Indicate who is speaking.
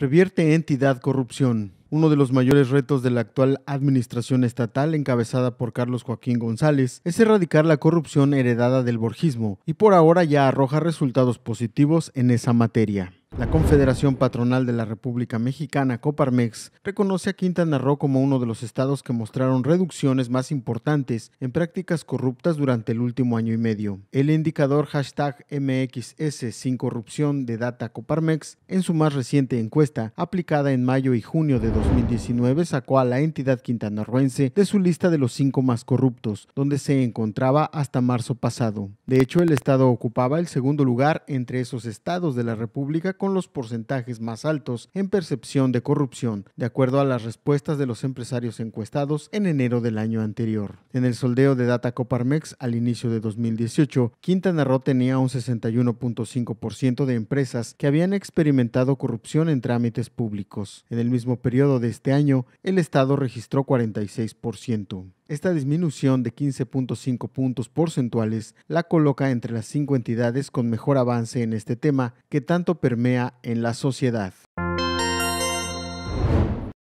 Speaker 1: revierte entidad corrupción. Uno de los mayores retos de la actual administración estatal encabezada por Carlos Joaquín González es erradicar la corrupción heredada del borgismo y por ahora ya arroja resultados positivos en esa materia. La Confederación Patronal de la República Mexicana, Coparmex, reconoce a Quintana Roo como uno de los estados que mostraron reducciones más importantes en prácticas corruptas durante el último año y medio. El indicador hashtag MXS sin corrupción de Data Coparmex, en su más reciente encuesta, aplicada en mayo y junio de 2019, sacó a la entidad quintanarroense de su lista de los cinco más corruptos, donde se encontraba hasta marzo pasado. De hecho, el estado ocupaba el segundo lugar entre esos estados de la República con los porcentajes más altos en percepción de corrupción, de acuerdo a las respuestas de los empresarios encuestados en enero del año anterior. En el soldeo de Data Coparmex al inicio de 2018, Quintana Roo tenía un 61.5% de empresas que habían experimentado corrupción en trámites públicos. En el mismo periodo de este año, el Estado registró 46%. Esta disminución de 15.5 puntos porcentuales la coloca entre las cinco entidades con mejor avance en este tema que tanto permite en la sociedad.